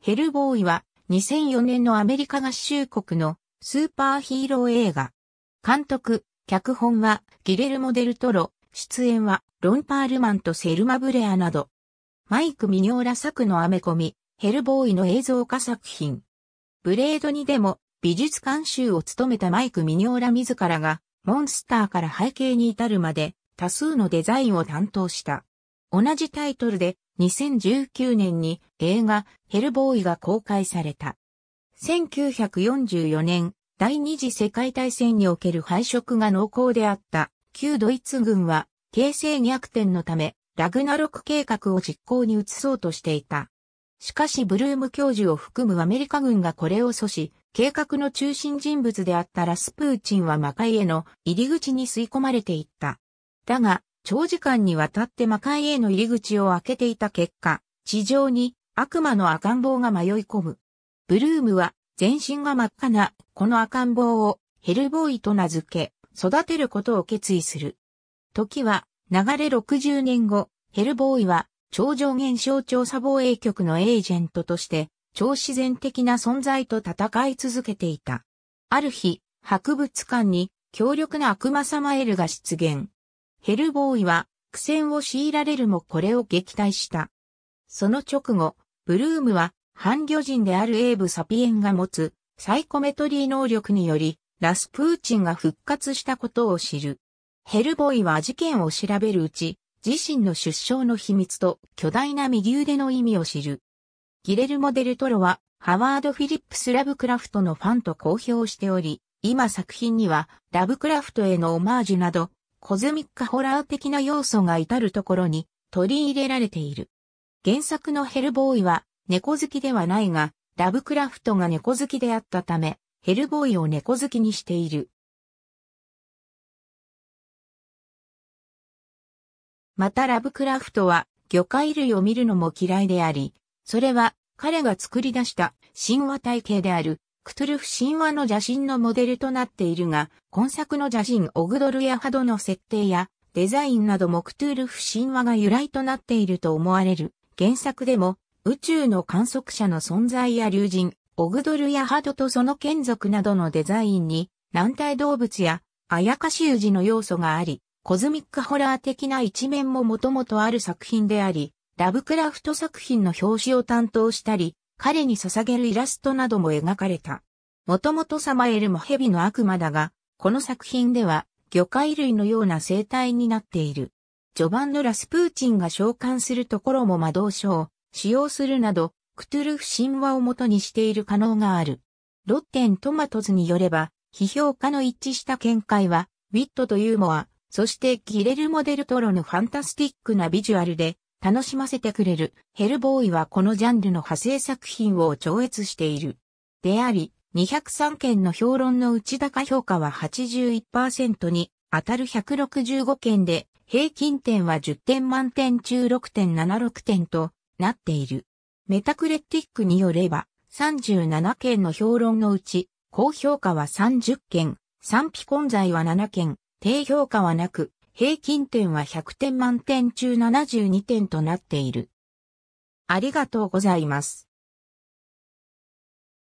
ヘルボーイは2004年のアメリカ合衆国のスーパーヒーロー映画。監督、脚本はギレルモ・デルトロ、出演はロン・パールマンとセルマ・ブレアなど。マイク・ミニョーラ作のアメコミ、ヘルボーイの映像化作品。ブレードにでも美術監修を務めたマイク・ミニョーラ自らがモンスターから背景に至るまで多数のデザインを担当した。同じタイトルで2019年に映画ヘルボーイが公開された。1944年、第二次世界大戦における敗色が濃厚であった旧ドイツ軍は形勢逆転のためラグナロク計画を実行に移そうとしていた。しかしブルーム教授を含むアメリカ軍がこれを阻止、計画の中心人物であったラスプーチンは魔界への入り口に吸い込まれていった。だが、長時間にわたって魔界への入り口を開けていた結果、地上に悪魔の赤ん坊が迷い込む。ブルームは全身が真っ赤なこの赤ん坊をヘルボーイと名付け、育てることを決意する。時は流れ60年後、ヘルボーイは超常現象調査防衛局のエージェントとして超自然的な存在と戦い続けていた。ある日、博物館に強力な悪魔様エルが出現。ヘルボーイは苦戦を強いられるもこれを撃退した。その直後、ブルームは半魚人であるエーブ・サピエンが持つサイコメトリー能力により、ラスプーチンが復活したことを知る。ヘルボーイは事件を調べるうち、自身の出生の秘密と巨大な右腕の意味を知る。ギレルモ・デルトロは、ハワード・フィリップス・ラブクラフトのファンと公表しており、今作品には、ラブクラフトへのオマージュなど、コズミックホラー的な要素が至るところに取り入れられている。原作のヘルボーイは猫好きではないが、ラブクラフトが猫好きであったため、ヘルボーイを猫好きにしている。またラブクラフトは魚介類を見るのも嫌いであり、それは彼が作り出した神話体系であるクトゥルフ神話の邪神のモデルとなっているが、今作の邪神オグドルやハドの設定やデザインなどもクトゥルフ神話が由来となっていると思われる。原作でも宇宙の観測者の存在や竜神、オグドルやハドとその眷属などのデザインに軟体動物やあやかし氏の要素があり、コズミックホラー的な一面ももともとある作品であり、ラブクラフト作品の表紙を担当したり、彼に捧げるイラストなども描かれた。もともとサマエルも蛇の悪魔だが、この作品では魚介類のような生態になっている。序盤のラスプーチンが召喚するところも魔導書を使用するなど、クトゥルフ神話を元にしている可能がある。ロッテントマトズによれば、批評家の一致した見解は、ウィットとユーモア、そしてギレルモデルトロのファンタスティックなビジュアルで、楽しませてくれる。ヘルボーイはこのジャンルの派生作品を超越している。であり、203件の評論の内高評価は81%に当たる165件で、平均点は10点満点中6.76点となっている。メタクレティックによれば、37件の評論のうち、高評価は30件、賛否混在は7件、低評価はなく、平均点は100点満点中72点となっている。ありがとうございます。